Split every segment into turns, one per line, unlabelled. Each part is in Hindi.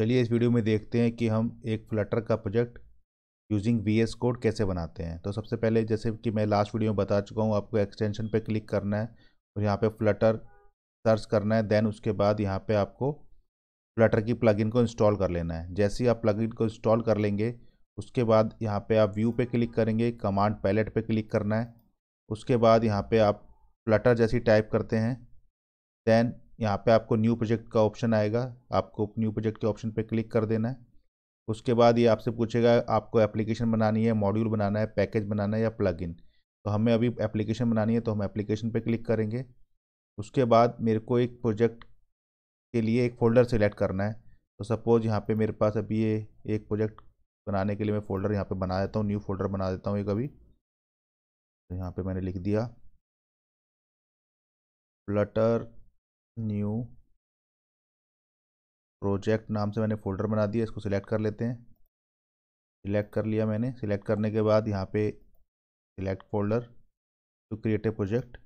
चलिए इस वीडियो में देखते हैं कि हम एक फ्लटर का project using V S code कैसे बनाते हैं तो सबसे पहले जैसे कि मैं लास्ट वीडियो में बता चुका हूँ आपको एक्सटेंशन पर क्लिक करना है और यहाँ पर फ्लटर सर्च करना है देन उसके बाद यहाँ पर आपको फ्लटर की प्लगइन को इंस्टॉल कर लेना है जैसे ही आप प्लगइन को इंस्टॉल कर लेंगे उसके बाद यहाँ पे आप व्यू पे क्लिक करेंगे कमांड पैलेट पे क्लिक करना है उसके बाद यहाँ पे आप फ्लटर जैसी टाइप करते हैं देन यहाँ पे आपको न्यू प्रोजेक्ट का ऑप्शन आएगा आपको न्यू प्रोजेक्ट के ऑप्शन पे क्लिक कर देना है उसके बाद ये आपसे पूछेगा आपको एप्लीकेशन बनानी है मॉड्यूल बनाना है पैकेज बनाना है या प्लगइन तो हमें अभी एप्लीकेशन बनानी है तो हम एप्लीकेशन पे क्लिक करेंगे उसके बाद मेरे को एक प्रोजेक्ट के लिए एक फ़ोल्डर सेलेक्ट करना है तो सपोज़ यहाँ पर मेरे पास अभी ये एक प्रोजेक्ट बनाने के लिए मैं फ़ोल्डर यहाँ पे बना देता हूँ न्यू फोल्डर बना देता हूँ एक अभी तो यहाँ पे मैंने लिख दिया फ्लटर न्यू प्रोजेक्ट नाम से मैंने फ़ोल्डर बना दिया इसको सिलेक्ट कर लेते हैं सिलेक्ट कर लिया मैंने सिलेक्ट करने के बाद यहाँ पे select folder to create a project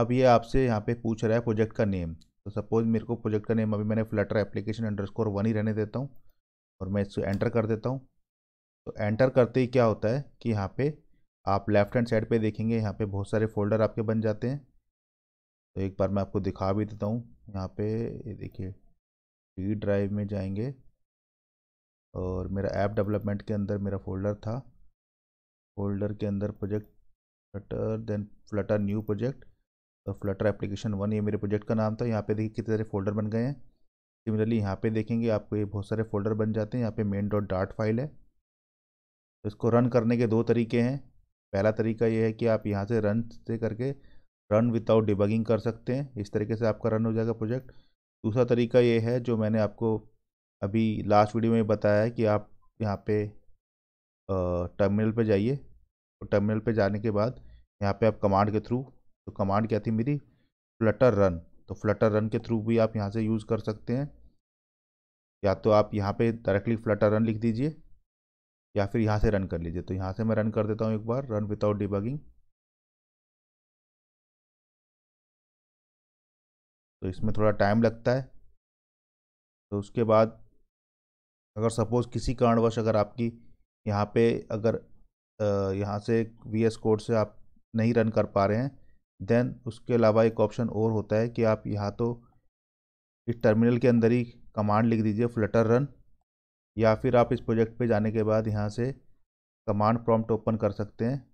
अब ये आपसे यहाँ पे पूछ रहा है प्रोजेक्ट का नेम तो सपोज़ मेरे को प्रोजेक्ट का नेम अभी मैंने Flutter application underscore one ही रहने देता हूँ और मैं इसको एंटर कर देता हूँ तो एंटर करते ही क्या होता है कि यहाँ पे आप लेफ़्ट हैंड साइड पे देखेंगे यहाँ पे बहुत सारे फोल्डर आपके बन जाते हैं तो एक बार मैं आपको दिखा भी देता हूँ यहाँ पे ये देखिए डी ड्राइव में जाएंगे और मेरा ऐप डेवलपमेंट के अंदर मेरा फोल्डर था फोल्डर के अंदर project Flutter then Flutter new project तो फ्लटर एप्लीकेशन वन ये मेरे प्रोजेक्ट का नाम था यहाँ पे देखिए कितने सारे फोल्डर बन गए हैं सिमिलरली यहाँ पे देखेंगे आपको ये बहुत सारे फोल्डर बन जाते हैं यहाँ पे मेन डॉट डार्ट फाइल है तो इसको रन करने के दो तरीके हैं पहला तरीका ये है कि आप यहाँ से रन से करके रन विदाउट डिबगिंग कर सकते हैं इस तरीके से आपका रन हो जाएगा प्रोजेक्ट दूसरा तरीका ये है जो मैंने आपको अभी लास्ट वीडियो में बताया है कि आप यहाँ पे टर्मिनल पे जाइए तो टर्मिनल पे जाने के बाद यहाँ पे आप कमांड के थ्रू तो कमांड क्या थी मेरी फ्लटर रन तो फ्लटर रन के थ्रू भी आप यहाँ से यूज़ कर सकते हैं या तो आप यहाँ पे डायरेक्टली फ्लटर रन लिख दीजिए या फिर यहाँ से रन कर लीजिए तो यहाँ से मैं रन कर देता हूँ एक बार रन विदाउट डिबगिंग तो इसमें थोड़ा टाइम लगता है तो उसके बाद अगर सपोज़ किसी कारणवश अगर आपकी यहाँ पे अगर यहाँ से वी एस कोड से आप नहीं रन कर पा रहे हैं देन उसके अलावा एक ऑप्शन और होता है कि आप यहाँ तो इस टर्मिनल के अंदर ही कमांड लिख दीजिए फ्लटर रन या फिर आप इस प्रोजेक्ट पे जाने के बाद यहाँ से कमांड प्रॉम्प्ट ओपन कर सकते हैं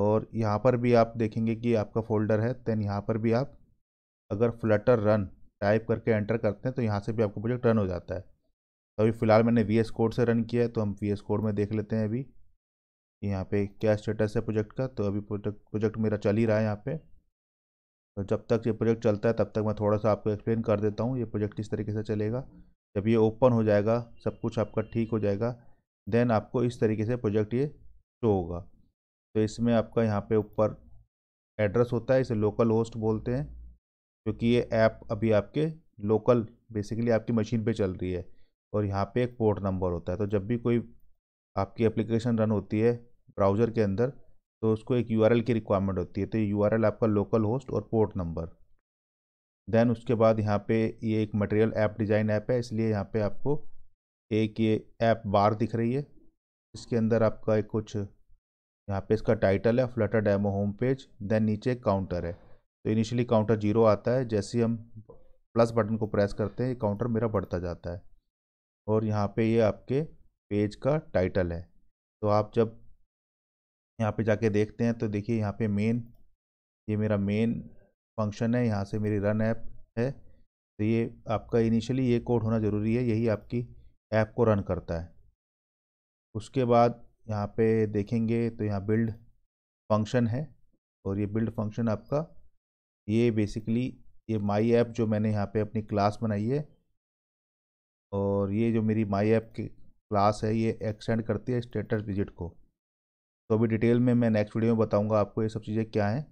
और यहाँ पर भी आप देखेंगे कि आपका फोल्डर है देन यहाँ पर भी आप अगर फ्लटर रन टाइप करके एंटर करते हैं तो यहाँ से भी आपका प्रोजेक्ट रन हो जाता है तो अभी फ़िलहाल मैंने वी कोड से रन किया है तो हम वी कोड में देख लेते हैं अभी यहाँ पे क्या स्टेटस है प्रोजेक्ट का तो अभी प्रोजेक्ट प्रोजेक्ट मेरा चल ही रहा है यहाँ पे तो जब तक ये प्रोजेक्ट चलता है तब तक मैं थोड़ा सा आपको एक्सप्लेन कर देता हूँ ये प्रोजेक्ट किस तरीके से चलेगा जब ये ओपन हो जाएगा सब कुछ आपका ठीक हो जाएगा देन आपको इस तरीके से प्रोजेक्ट ये शो होगा तो इसमें आपका यहाँ पर ऊपर एड्रेस होता है इसे लोकल होस्ट बोलते हैं क्योंकि ये ऐप अभी आपके लोकल बेसिकली आपकी मशीन पे चल रही है और यहाँ पे एक पोर्ट नंबर होता है तो जब भी कोई आपकी एप्लीकेशन रन होती है ब्राउज़र के अंदर तो उसको एक यू की रिक्वायरमेंट होती है तो ये यू आपका लोकल होस्ट और पोर्ट नंबर देन उसके बाद यहाँ पे ये एक मटेरियल ऐप डिज़ाइन ऐप है इसलिए यहाँ पे आपको एक ये ऐप बार दिख रही है इसके अंदर आपका एक कुछ यहाँ पे इसका टाइटल है Flutter demo home page then नीचे काउंटर है तो इनिशियली काउंटर जीरो आता है जैसे हम प्लस बटन को प्रेस करते हैं काउंटर मेरा बढ़ता जाता है और यहाँ पे ये आपके पेज का टाइटल है तो आप जब यहाँ पे जाके देखते हैं तो देखिए यहाँ पे मेन ये मेरा मेन फंक्शन है यहाँ से मेरी रन ऐप है तो ये आपका इनिशियली ये कोड होना ज़रूरी है यही आपकी ऐप को रन करता है उसके बाद यहाँ पे देखेंगे तो यहाँ बिल्ड फंक्शन है और ये बिल्ड फंक्शन आपका ये बेसिकली ये माई ऐप जो मैंने यहाँ पे अपनी क्लास बनाई है और ये जो मेरी माई ऐप की क्लास है ये एक्सटेंड करती है स्टेटस विजिट को तो अभी डिटेल में मैं नेक्स्ट वीडियो में बताऊँगा आपको ये सब चीज़ें क्या हैं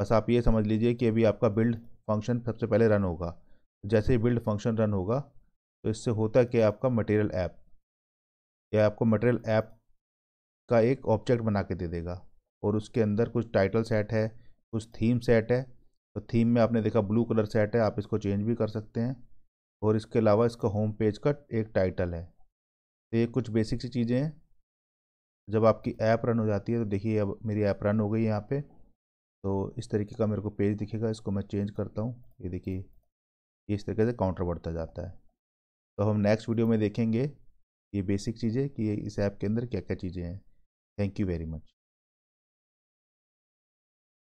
बस आप ये समझ लीजिए कि अभी आपका बिल्ड फंक्शन सबसे पहले रन होगा जैसे ही बिल्ड फंक्शन रन होगा तो इससे होता क्या आपका मटेरियल ऐप या आपको मटेरियल ऐप का एक ऑब्जेक्ट बना के दे देगा और उसके अंदर कुछ टाइटल सेट है कुछ थीम सेट है तो थीम में आपने देखा ब्लू कलर सेट है आप इसको चेंज भी कर सकते हैं और इसके अलावा इसका होम पेज का एक टाइटल है तो ये कुछ बेसिक सी चीज़ें हैं जब आपकी ऐप रन हो जाती है तो देखिए अब मेरी ऐप रन हो गई यहाँ पे तो इस तरीके का मेरे को पेज दिखेगा इसको मैं चेंज करता हूँ ये देखिए इस तरीके से काउंटर बढ़ता जाता है तो हम नेक्स्ट वीडियो में देखेंगे ये बेसिक चीज़ें कि इस ऐप के अंदर क्या क्या चीज़ें हैं थैंक यू वेरी मच